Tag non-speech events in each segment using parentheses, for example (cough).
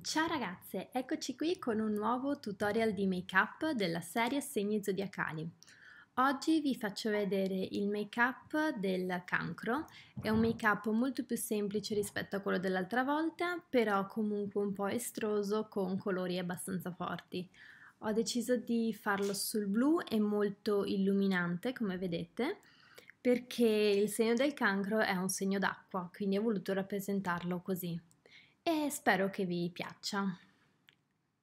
Ciao ragazze, eccoci qui con un nuovo tutorial di make up della serie segni zodiacali. Oggi vi faccio vedere il make up del cancro, è un make up molto più semplice rispetto a quello dell'altra volta, però comunque un po' estroso con colori abbastanza forti. Ho deciso di farlo sul blu, è molto illuminante come vedete, perché il segno del cancro è un segno d'acqua, quindi ho voluto rappresentarlo così e spero che vi piaccia.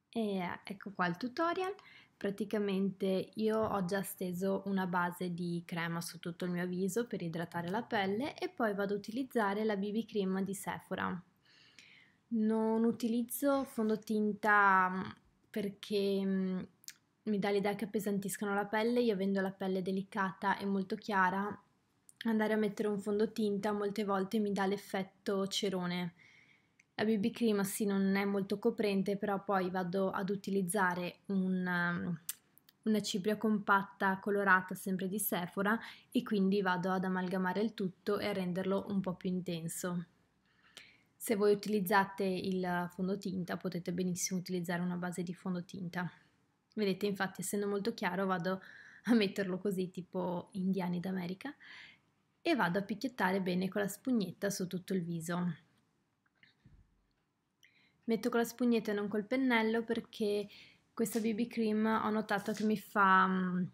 E ecco qua il tutorial. Praticamente io ho già steso una base di crema su tutto il mio viso per idratare la pelle e poi vado ad utilizzare la BB Cream di Sephora. Non utilizzo fondotinta mm, perché mm, mi dà l'idea che appesantiscono la pelle, io avendo la pelle delicata e molto chiara, andare a mettere un fondotinta molte volte mi dà l'effetto cerone la BB Cream sì non è molto coprente, però poi vado ad utilizzare una, um, una cipria compatta colorata sempre di Sephora e quindi vado ad amalgamare il tutto e a renderlo un po' più intenso. Se voi utilizzate il fondotinta potete benissimo utilizzare una base di fondotinta. Vedete infatti essendo molto chiaro vado a metterlo così tipo indiani d'America e vado a picchiettare bene con la spugnetta su tutto il viso. Metto con la spugnetta e non col pennello perché questa BB cream ho notato che mi fa mhmm,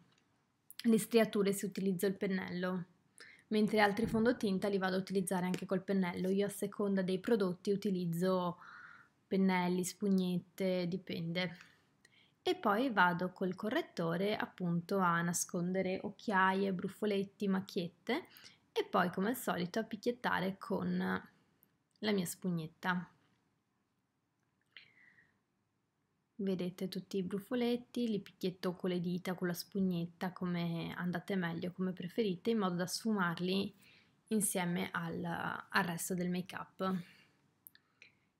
le striature se utilizzo il pennello, mentre altri fondotinta li vado a utilizzare anche col pennello. Io a seconda dei prodotti utilizzo pennelli, spugnette, dipende. E poi vado col correttore appunto a nascondere occhiaie, brufoletti, macchiette e poi come al solito a picchiettare con la mia spugnetta. Vedete tutti i brufoletti, li picchietto con le dita, con la spugnetta, come andate meglio, come preferite, in modo da sfumarli insieme al, al resto del make up.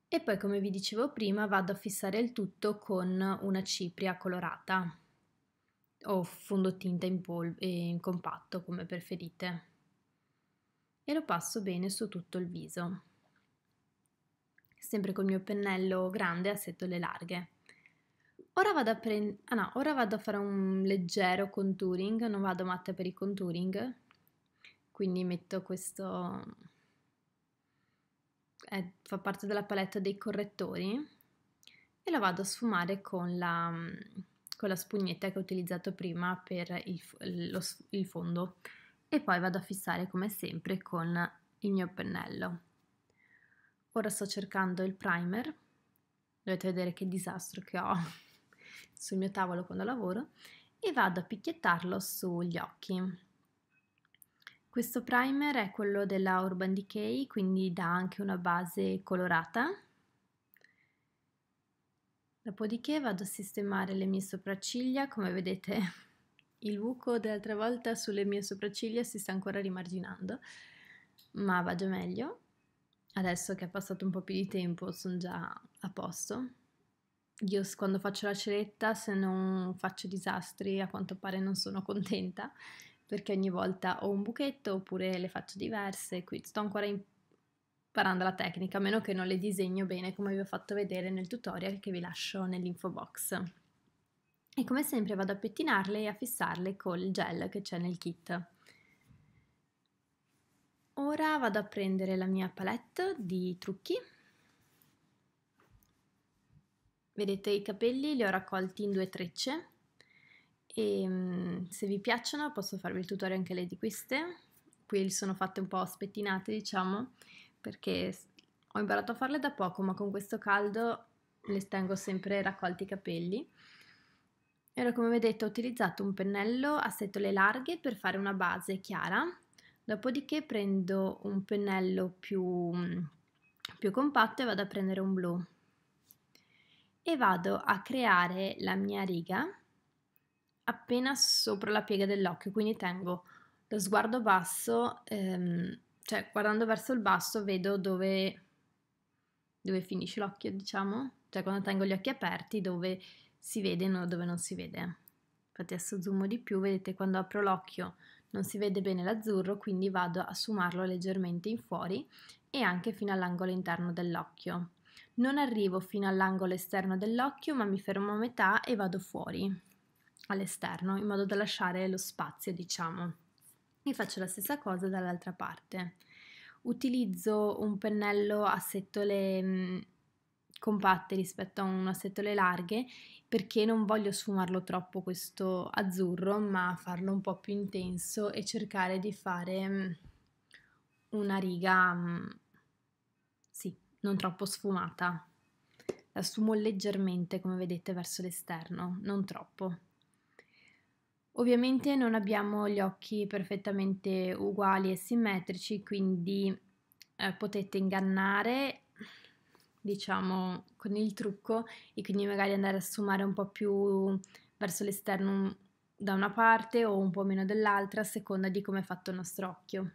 E poi, come vi dicevo prima, vado a fissare il tutto con una cipria colorata o fondotinta in, pol- in compatto, come preferite. E lo passo bene su tutto il viso. Sempre col mio pennello grande a setole larghe. Ora vado a prendere... Ah no, ora vado a fare un leggero contouring, non vado matta per i contouring, quindi metto questo... Eh, fa parte della paletta dei correttori e la vado a sfumare con la, con la spugnetta che ho utilizzato prima per il, lo, il fondo e poi vado a fissare come sempre con il mio pennello. Ora sto cercando il primer, dovete vedere che disastro che ho sul mio tavolo quando lavoro e vado a picchiettarlo sugli occhi. Questo primer è quello della Urban Decay, quindi dà anche una base colorata. Dopodiché vado a sistemare le mie sopracciglia, come vedete (laughs) il buco dell'altra volta sulle mie sopracciglia si sta ancora rimarginando, ma va già meglio. Adesso che è passato un po' più di tempo sono già a posto. Io quando faccio la ceretta, se non faccio disastri, a quanto pare non sono (laughs) contenta, perché ogni volta ho un buchetto oppure le faccio diverse, Qui sto ancora imparando la tecnica, a meno che non le disegno bene come vi ho fatto vedere nel tutorial che vi lascio nell'info box. E come sempre vado a pettinarle e a fissarle col gel che c'è nel kit. Ora vado a prendere la mia palette di trucchi vedete i capelli li ho raccolti in due trecce e mhmm, se vi piacciono posso farvi il tutorial anche lei di queste qui sono fatte un po' spettinate diciamo perché ho imparato a farle da poco ma con questo caldo le tengo sempre raccolti i capelli e ora come vedete ho utilizzato un pennello a setole larghe per fare una base chiara dopodiché prendo un pennello più, mhmm, più compatto e vado a prendere un blu e vado a creare la mia riga appena sopra la piega dell'occhio, quindi tengo lo sguardo basso, ehm, cioè guardando verso il basso vedo dove, dove finisce l'occhio, diciamo, cioè quando tengo gli occhi aperti dove si vede e dove non si vede. Infatti adesso zoom di più, vedete quando apro l'occhio non si vede bene l'azzurro, quindi vado a sumarlo leggermente in fuori e anche fino all'angolo interno dell'occhio. Non arrivo fino all'angolo esterno dell'occhio, ma mi fermo a metà e vado fuori all'esterno, in modo da lasciare lo spazio, diciamo. E faccio la stessa cosa dall'altra parte. Utilizzo un pennello a settole mm, compatte rispetto a uno a settole larghe perché non voglio sfumarlo troppo questo azzurro, ma farlo un po' più intenso e cercare di fare mm, una riga mm, non troppo sfumata. La sfumo leggermente, come vedete, verso l'esterno, non troppo. Ovviamente non abbiamo gli occhi perfettamente uguali e simmetrici, quindi eh, potete ingannare, diciamo, con il trucco e quindi magari andare a sfumare un po' più verso l'esterno da una parte o un po' meno dall'altra a seconda di come è fatto il nostro occhio.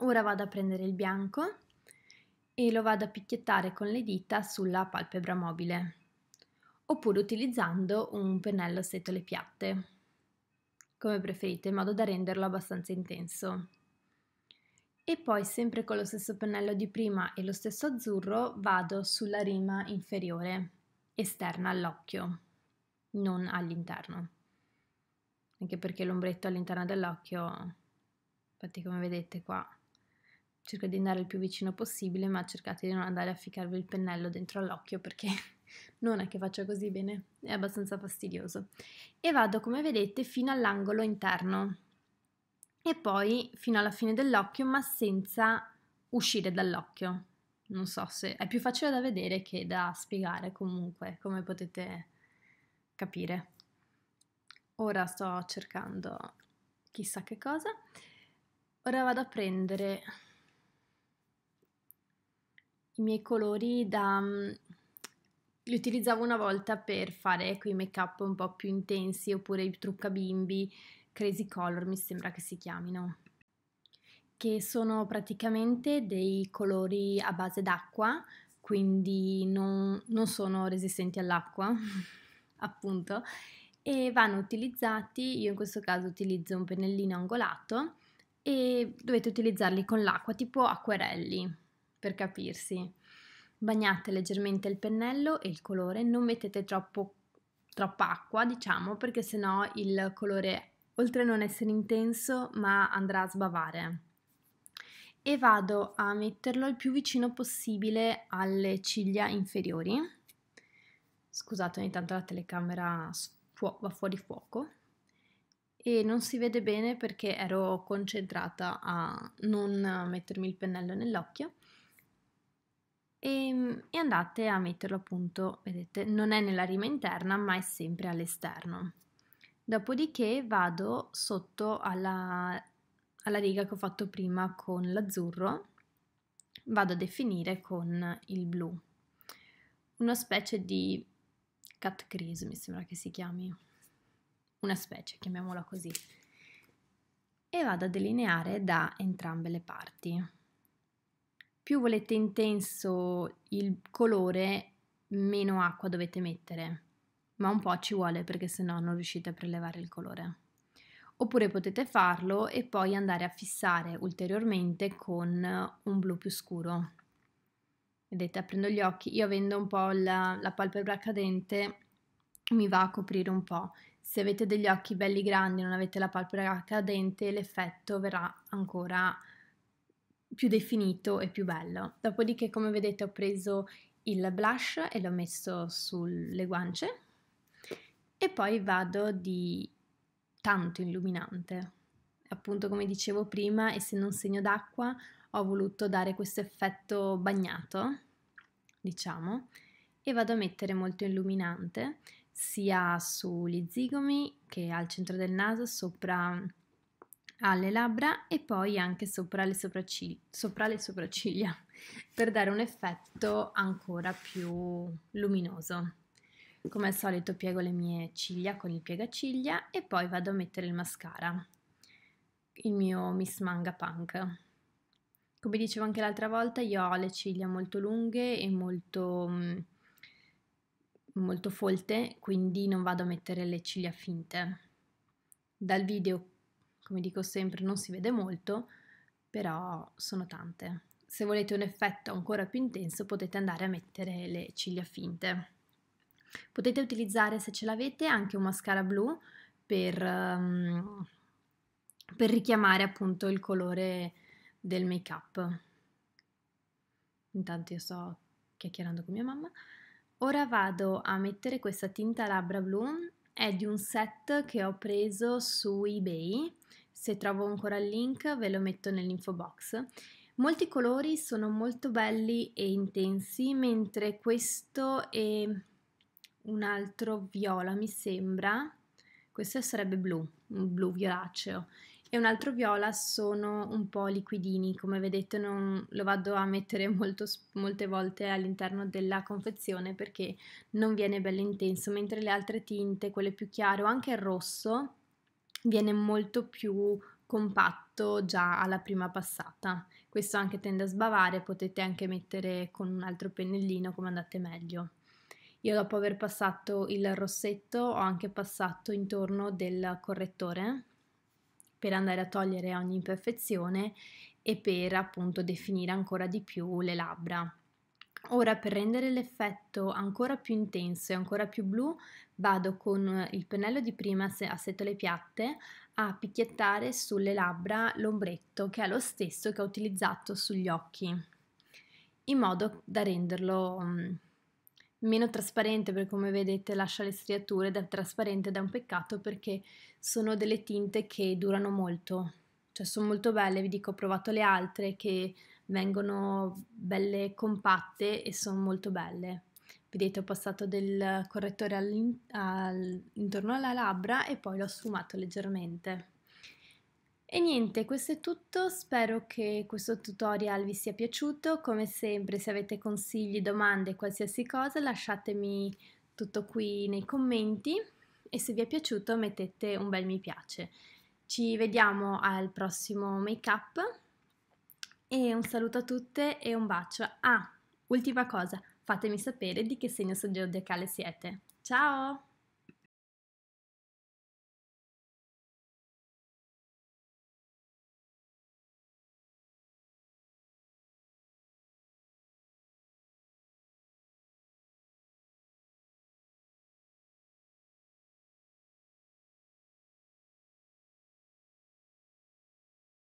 Ora vado a prendere il bianco e lo vado a picchiettare con le dita sulla palpebra mobile oppure utilizzando un pennello a setole piatte, come preferite, in modo da renderlo abbastanza intenso. E poi sempre con lo stesso pennello di prima e lo stesso azzurro vado sulla rima inferiore, esterna all'occhio, non all'interno. Anche perché l'ombretto all'interno dell'occhio, infatti come vedete qua, cerca di andare il più vicino possibile, ma cercate di non andare a ficcarvi il pennello dentro all'occhio perché (laughs) non è che faccia così bene, è abbastanza fastidioso. E vado, come vedete, fino all'angolo interno e poi fino alla fine dell'occhio, ma senza uscire dall'occhio. Non so se è più facile da vedere che da spiegare comunque, come potete capire. Ora sto cercando chissà che cosa. Ora vado a prendere i miei colori da... Mhmm, li utilizzavo una volta per fare quei make-up un po' più intensi oppure i truccabimbi, crazy color mi sembra che si chiamino, che sono praticamente dei colori a base d'acqua, quindi non, non sono resistenti all'acqua, (laughs) appunto, e vanno utilizzati, io in questo caso utilizzo un pennellino angolato e dovete utilizzarli con l'acqua tipo acquerelli per capirsi. Bagnate leggermente il pennello e il colore, non mettete troppo, troppa acqua, diciamo, perché sennò il colore, oltre a non essere intenso, ma andrà a sbavare. E vado a metterlo il più vicino possibile alle ciglia inferiori. Scusate, ogni tanto la telecamera fu va fuori fuoco e non si vede bene perché ero concentrata a non mettermi il pennello nell'occhio e, ehm, e andate a metterlo appunto, vedete, non è nella rima interna ma è sempre all'esterno. Dopodiché vado sotto alla, alla riga che ho fatto prima con l'azzurro, vado a definire con il blu, una specie di cut crease mi sembra che si chiami, una specie, chiamiamola così, e vado a delineare da entrambe le parti più volete intenso il colore, meno acqua dovete mettere, ma un po' ci vuole perché sennò non riuscite a prelevare il colore. Oppure potete farlo e poi andare a fissare ulteriormente con un blu più scuro. Vedete, aprendo gli occhi, io avendo un po' la, la palpebra cadente mi va a coprire un po'. Se avete degli occhi belli grandi e non avete la palpebra cadente, l'effetto verrà ancora più definito e più bello. Dopodiché, come vedete, ho preso il blush e l'ho messo sulle guance e poi vado di tanto illuminante. Appunto, come dicevo prima, essendo un segno d'acqua, ho voluto dare questo effetto bagnato, diciamo, e vado a mettere molto illuminante sia sugli zigomi che al centro del naso, sopra alle labbra e poi anche sopra le, sopraccig- sopra le sopracciglia (laughs) per dare un effetto ancora più luminoso. Come al solito piego le mie ciglia con il piegaciglia e poi vado a mettere il mascara, il mio Miss Manga Punk. Come dicevo anche l'altra volta, io ho le ciglia molto lunghe e molto, molto folte, quindi non vado a mettere le ciglia finte. Dal video come dico sempre non si vede molto, però sono tante. Se volete un effetto ancora più intenso potete andare a mettere le ciglia finte. Potete utilizzare, se ce l'avete, anche un mascara blu per, um, per richiamare appunto il colore del make-up. Intanto io sto chiacchierando con mia mamma. Ora vado a mettere questa tinta labbra blu, è di un set che ho preso su eBay se trovo ancora il link ve lo metto nell'info box. Molti colori sono molto belli e intensi, mentre questo è un altro viola, mi sembra. Questo sarebbe blu, un blu violaceo. E un altro viola sono un po' liquidini, come vedete non lo vado a mettere molto, molte volte all'interno della confezione perché non viene bello intenso, mentre le altre tinte, quelle più chiare o anche il rosso, viene molto più compatto già alla prima passata. Questo anche tende a sbavare, potete anche mettere con un altro pennellino come andate meglio. Io dopo aver passato il rossetto ho anche passato intorno del correttore per andare a togliere ogni imperfezione e per appunto definire ancora di più le labbra. Ora per rendere l'effetto ancora più intenso e ancora più blu vado con il pennello di prima a setole piatte a picchiettare sulle labbra l'ombretto che è lo stesso che ho utilizzato sugli occhi in modo da renderlo mm, meno trasparente perché come vedete lascia le striature da trasparente ed è un peccato perché sono delle tinte che durano molto cioè sono molto belle vi dico ho provato le altre che vengono belle compatte e sono molto belle Vedete, ho passato del correttore all all intorno alla labbra e poi l'ho sfumato leggermente. E niente, questo è tutto, spero che questo tutorial vi sia piaciuto, come sempre se avete consigli, domande, qualsiasi cosa lasciatemi tutto qui nei commenti e se vi è piaciuto mettete un bel mi piace. Ci vediamo al prossimo make up e un saluto a tutte e un bacio. Ah, ultima cosa, Fatemi sapere di che segno zodiacale siete. Ciao!